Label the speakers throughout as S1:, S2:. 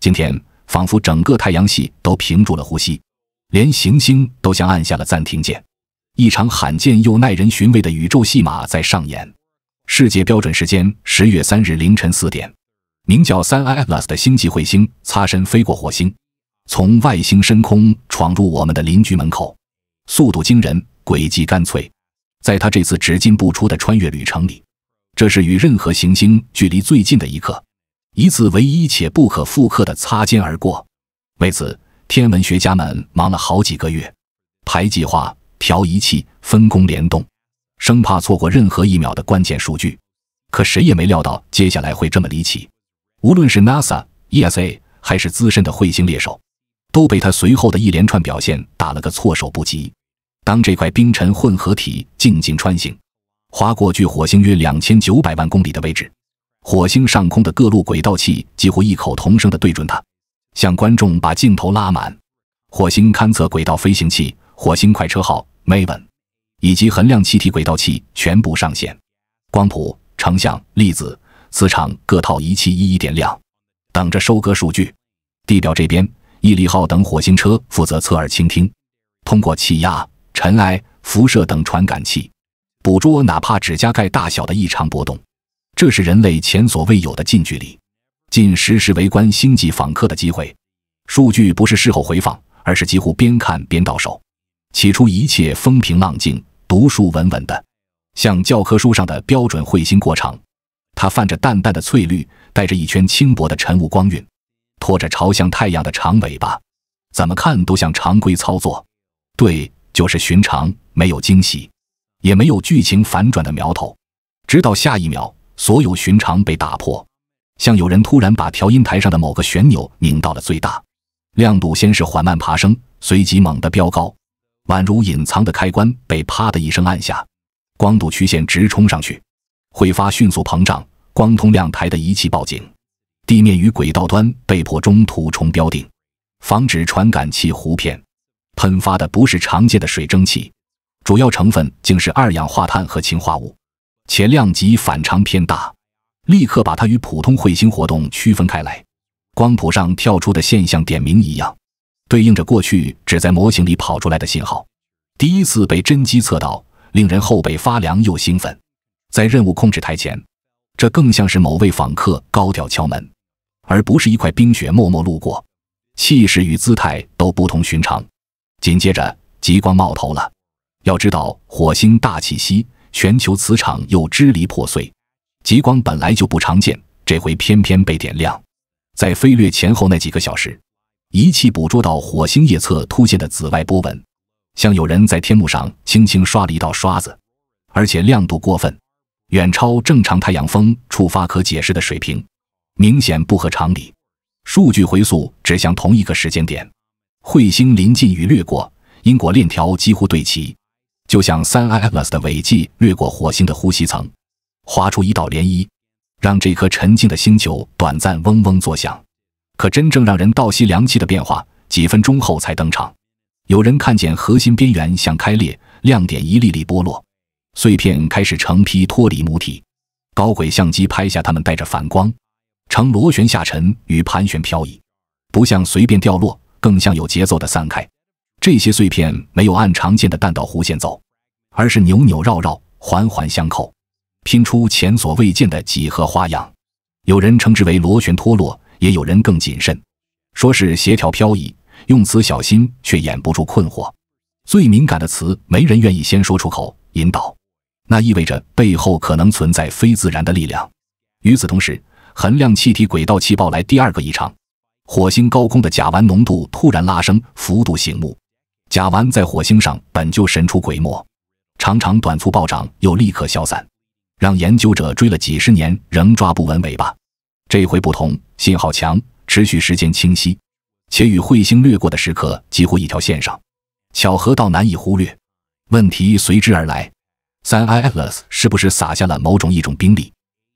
S1: 今天，仿佛整个太阳系都屏住了呼吸，连行星都像按下了暂停键。一场罕见又耐人寻味的宇宙戏码在上演。世界标准时间十月三日凌晨四点，名叫 3I Atlas 的星际彗星擦身飞过火星，从外星深空闯入我们的邻居门口，速度惊人，轨迹干脆。在他这次只进不出的穿越旅程里，这是与任何行星距离最近的一刻。一次唯一且不可复刻的擦肩而过，为此，天文学家们忙了好几个月，排计划、调仪器、分工联动，生怕错过任何一秒的关键数据。可谁也没料到，接下来会这么离奇。无论是 NASA、ESA，还是资深的彗星猎手，都被他随后的一连串表现打了个措手不及。当这块冰尘混合体静静穿行，划过距火星约两千九百万公里的位置。火星上空的各路轨道器几乎异口同声地对准它，向观众把镜头拉满。火星勘测轨道飞行器、火星快车号、Maven，以及衡量气体轨道器全部上线，光谱、成像、粒子、磁场各套仪器一一点亮，等着收割数据。地表这边，毅力号等火星车负责侧耳倾听，通过气压、尘埃、辐射等传感器，捕捉哪怕指甲盖大小的异常波动。这是人类前所未有的近距离、近实时围观星际访客的机会。数据不是事后回放，而是几乎边看边到手。起初一切风平浪静，读书稳稳的，像教科书上的标准彗星过场。它泛着淡淡的翠绿，带着一圈轻薄的晨雾光晕，拖着朝向太阳的长尾巴，怎么看都像常规操作。对，就是寻常，没有惊喜，也没有剧情反转的苗头。直到下一秒。所有寻常被打破，像有人突然把调音台上的某个旋钮拧到了最大亮度，先是缓慢爬升，随即猛地飙高，宛如隐藏的开关被“啪”的一声按下，光度曲线直冲上去，会发迅速膨胀，光通量台的仪器报警，地面与轨道端被迫中途重标定，防止传感器糊片。喷发的不是常见的水蒸气，主要成分竟是二氧化碳和氰化物。且量级反常偏大，立刻把它与普通彗星活动区分开来。光谱上跳出的现象，点名一样，对应着过去只在模型里跑出来的信号，第一次被真机测到，令人后背发凉又兴奋。在任务控制台前，这更像是某位访客高调敲门，而不是一块冰雪默默路过，气势与姿态都不同寻常。紧接着，极光冒头了。要知道，火星大气稀。全球磁场又支离破碎，极光本来就不常见，这回偏偏被点亮。在飞掠前后那几个小时，仪器捕捉到火星夜侧突现的紫外波纹，像有人在天幕上轻轻刷了一道刷子，而且亮度过分，远超正常太阳风触发可解释的水平，明显不合常理。数据回溯指向同一个时间点，彗星临近与掠过，因果链条几乎对齐。就像三 I S 的尾迹掠过火星的呼吸层，划出一道涟漪，让这颗沉静的星球短暂嗡嗡作响。可真正让人倒吸凉气的变化，几分钟后才登场。有人看见核心边缘像开裂，亮点一粒粒剥落，碎片开始成批脱离母体。高轨相机拍下它们带着反光，呈螺旋下沉与盘旋漂移，不像随便掉落，更像有节奏的散开。这些碎片没有按常见的弹道弧线走，而是扭扭绕绕、环环相扣，拼出前所未见的几何花样。有人称之为螺旋脱落，也有人更谨慎，说是协调漂移。用词小心，却掩不住困惑。最敏感的词，没人愿意先说出口。引导，那意味着背后可能存在非自然的力量。与此同时，衡量气体轨道气爆来第二个异常：火星高空的甲烷浓度突然拉升，幅度醒目。甲烷在火星上本就神出鬼没，常常短促暴涨又立刻消散，让研究者追了几十年仍抓不稳尾巴。这回不同，信号强，持续时间清晰，且与彗星掠过的时刻几乎一条线上，巧合到难以忽略。问题随之而来：三 I S 是不是撒下了某种一种兵力，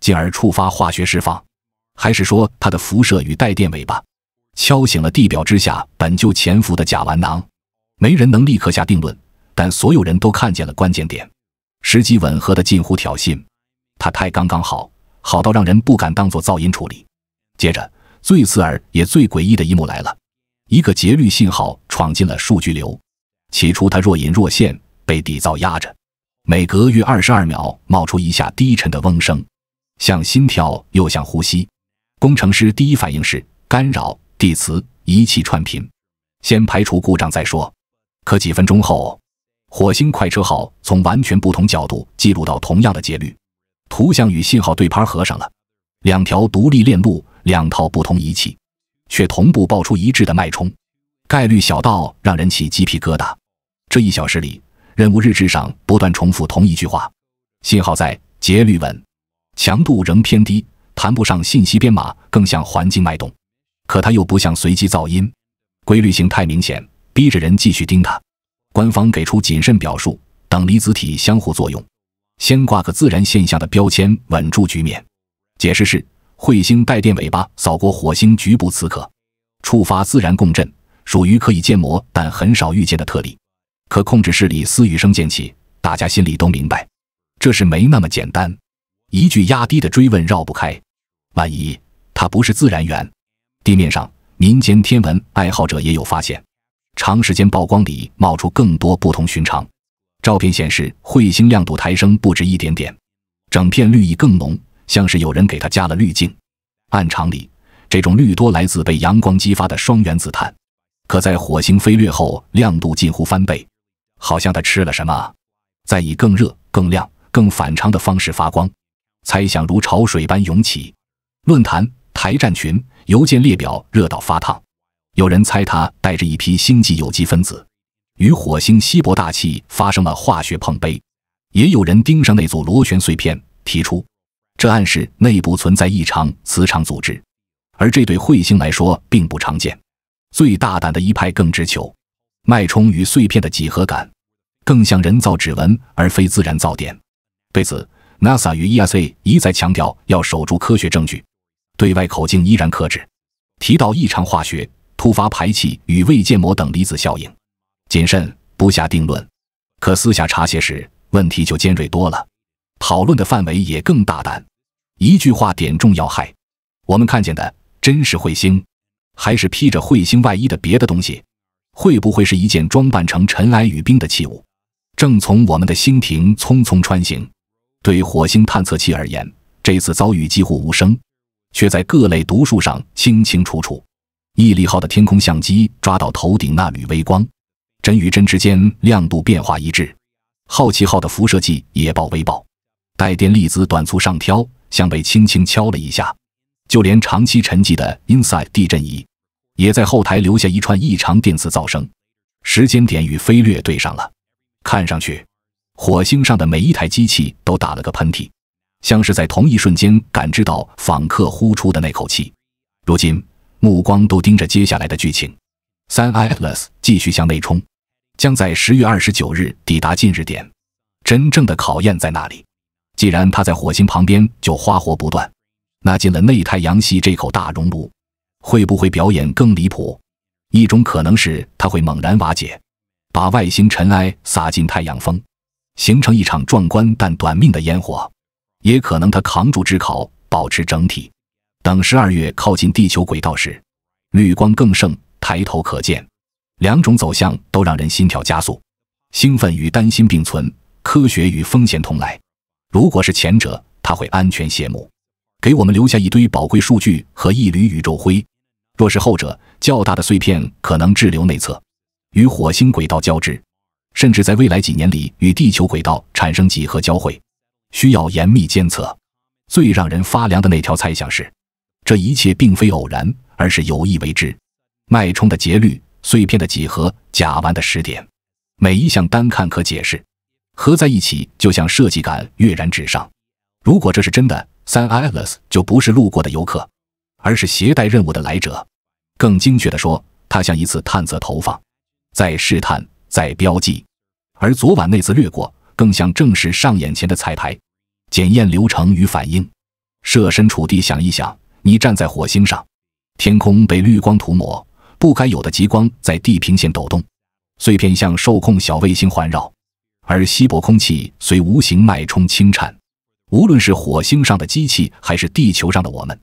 S1: 进而触发化学释放？还是说它的辐射与带电尾巴敲醒了地表之下本就潜伏的甲烷囊？没人能立刻下定论，但所有人都看见了关键点，时机吻合的近乎挑衅，他太刚刚好，好到让人不敢当做噪音处理。接着，最刺耳也最诡异的一幕来了，一个节律信号闯进了数据流。起初，它若隐若现，被底噪压着，每隔约二十二秒冒出一下低沉的嗡声，像心跳又像呼吸。工程师第一反应是干扰、地磁、仪器串频，先排除故障再说。可几分钟后，火星快车号从完全不同角度记录到同样的节律，图像与信号对拍合上了。两条独立链路，两套不同仪器，却同步爆出一致的脉冲，概率小到让人起鸡皮疙瘩。这一小时里，任务日志上不断重复同一句话：信号在节律稳，强度仍偏低，谈不上信息编码，更像环境脉动。可它又不像随机噪音，规律性太明显。逼着人继续盯他，官方给出谨慎表述：等离子体相互作用，先挂个自然现象的标签稳住局面。解释是，彗星带电尾巴扫过火星局部磁刻，触发自然共振，属于可以建模但很少遇见的特例。可控制室里私语声渐起，大家心里都明白，这事没那么简单。一句压低的追问绕不开：万一它不是自然源？地面上民间天文爱好者也有发现。长时间曝光里冒出更多不同寻常。照片显示，彗星亮度抬升不止一点点，整片绿意更浓，像是有人给它加了滤镜。按常理，这种绿多来自被阳光激发的双原子碳，可在火星飞掠后亮度近乎翻倍，好像它吃了什么，再以更热、更亮、更反常的方式发光。猜想如潮水般涌起，论坛、台站群、邮件列表热到发烫。有人猜它带着一批星际有机分子，与火星稀薄大气发生了化学碰杯；也有人盯上那组螺旋碎片，提出这暗示内部存在异常磁场组织，而这对彗星来说并不常见。最大胆的一派更直球，脉冲与碎片的几何感更像人造指纹而非自然噪点。对此，NASA 与 ESA 一再强调要守住科学证据，对外口径依然克制。提到异常化学。突发排气与未建模等离子效应，谨慎不下定论，可私下查些时，问题就尖锐多了，讨论的范围也更大胆。一句话点中要害：我们看见的真实彗星，还是披着彗星外衣的别的东西？会不会是一件装扮成尘埃与冰的器物，正从我们的星庭匆匆穿行？对火星探测器而言，这次遭遇几乎无声，却在各类读数上清清楚楚。毅力号的天空相机抓到头顶那缕微光，帧与帧之间亮度变化一致。好奇号的辐射剂也报微爆，带电粒子短促上挑，像被轻轻敲了一下。就连长期沉寂的 Inside 地震仪，也在后台留下一串异常电磁噪声。时间点与飞掠对上了，看上去火星上的每一台机器都打了个喷嚏，像是在同一瞬间感知到访客呼出的那口气。如今。目光都盯着接下来的剧情。三 Atlas 继续向内冲，将在十月二十九日抵达近日点。真正的考验在那里？既然他在火星旁边就花活不断，那进了内太阳系这口大熔炉，会不会表演更离谱？一种可能是它会猛然瓦解，把外星尘埃撒进太阳风，形成一场壮观但短命的烟火；也可能它扛住炙烤，保持整体。等十二月靠近地球轨道时，绿光更盛，抬头可见。两种走向都让人心跳加速，兴奋与担心并存，科学与风险同来。如果是前者，它会安全谢幕，给我们留下一堆宝贵数据和一缕宇宙灰；若是后者，较大的碎片可能滞留内侧，与火星轨道交织，甚至在未来几年里与地球轨道产生几何交汇，需要严密监测。最让人发凉的那条猜想是。这一切并非偶然，而是有意为之。脉冲的节律、碎片的几何、甲烷的时点，每一项单看可解释，合在一起就像设计感跃然纸上。如果这是真的，三艾尔斯就不是路过的游客，而是携带任务的来者。更精确地说，它像一次探测投放，在试探，在标记。而昨晚那次掠过，更像正式上演前的彩排，检验流程与反应。设身处地想一想。你站在火星上，天空被绿光涂抹，不该有的极光在地平线抖动，碎片像受控小卫星环绕，而稀薄空气随无形脉冲轻颤。无论是火星上的机器，还是地球上的我们，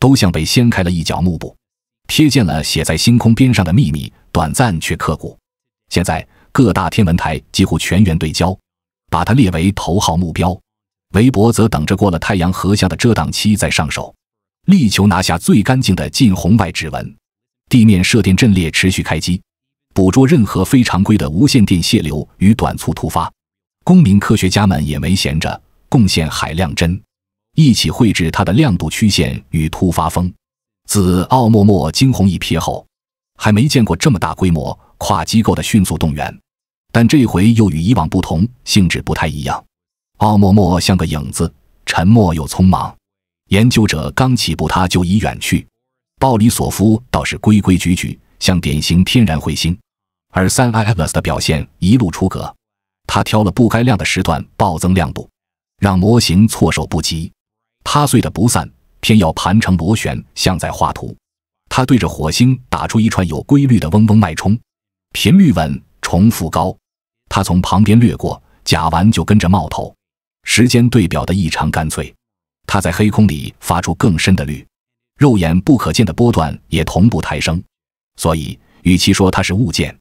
S1: 都像被掀开了一角幕布，瞥见了写在星空边上的秘密，短暂却刻骨。现在各大天文台几乎全员对焦，把它列为头号目标。韦伯则等着过了太阳和相的遮挡期再上手。力求拿下最干净的近红外指纹，地面射电阵列持续开机，捕捉任何非常规的无线电泄流与短促突发。公民科学家们也没闲着，贡献海量帧，一起绘制它的亮度曲线与突发峰。自奥默默惊鸿一瞥后，还没见过这么大规模跨机构的迅速动员，但这回又与以往不同，性质不太一样。奥默默像个影子，沉默又匆忙。研究者刚起步，他就已远去。鲍里索夫倒是规规矩矩，像典型天然彗星。而三艾弗斯的表现一路出格，他挑了不该亮的时段暴增亮度，让模型措手不及。他碎的不散，偏要盘成螺旋，像在画图。他对着火星打出一串有规律的嗡嗡脉冲，频率稳，重复高。他从旁边掠过，甲烷就跟着冒头。时间对表的异常干脆。它在黑空里发出更深的绿，肉眼不可见的波段也同步抬升，所以与其说它是物件，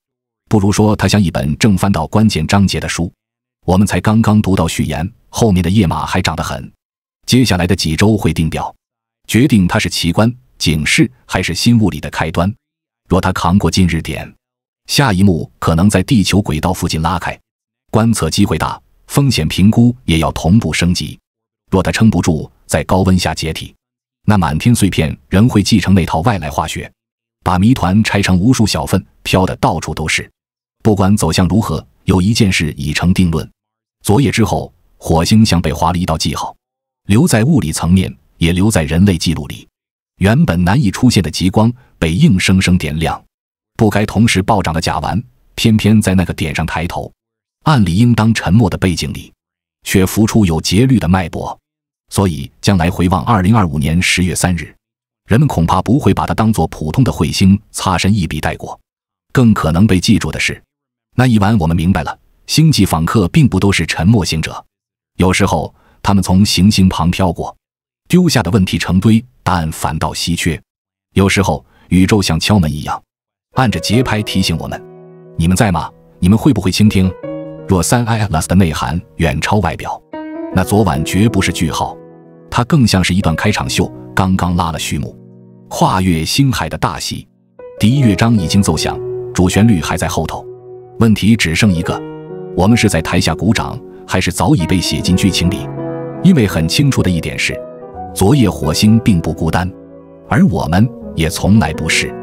S1: 不如说它像一本正翻到关键章节的书。我们才刚刚读到序言，后面的页码还长得很。接下来的几周会定调，决定它是奇观、警示还是新物理的开端。若它扛过近日点，下一幕可能在地球轨道附近拉开，观测机会大，风险评估也要同步升级。若它撑不住，在高温下解体，那满天碎片仍会继承那套外来化学，把谜团拆成无数小份，飘得到处都是。不管走向如何，有一件事已成定论：昨夜之后，火星像被划了一道记号，留在物理层面，也留在人类记录里。原本难以出现的极光被硬生生点亮，不该同时暴涨的甲烷，偏偏在那个点上抬头。按理应当沉默的背景里，却浮出有节律的脉搏。所以，将来回望二零二五年十月三日，人们恐怕不会把它当做普通的彗星擦身一笔带过，更可能被记住的是，那一晚我们明白了，星际访客并不都是沉默行者。有时候，他们从行星旁飘过，丢下的问题成堆，答案反倒稀缺。有时候，宇宙像敲门一样，按着节拍提醒我们：“你们在吗？你们会不会倾听？”若三 ILLAS 的内涵远超外表，那昨晚绝不是句号。它更像是一段开场秀，刚刚拉了序幕，跨越星海的大戏，第一乐章已经奏响，主旋律还在后头。问题只剩一个：我们是在台下鼓掌，还是早已被写进剧情里？因为很清楚的一点是，昨夜火星并不孤单，而我们也从来不是。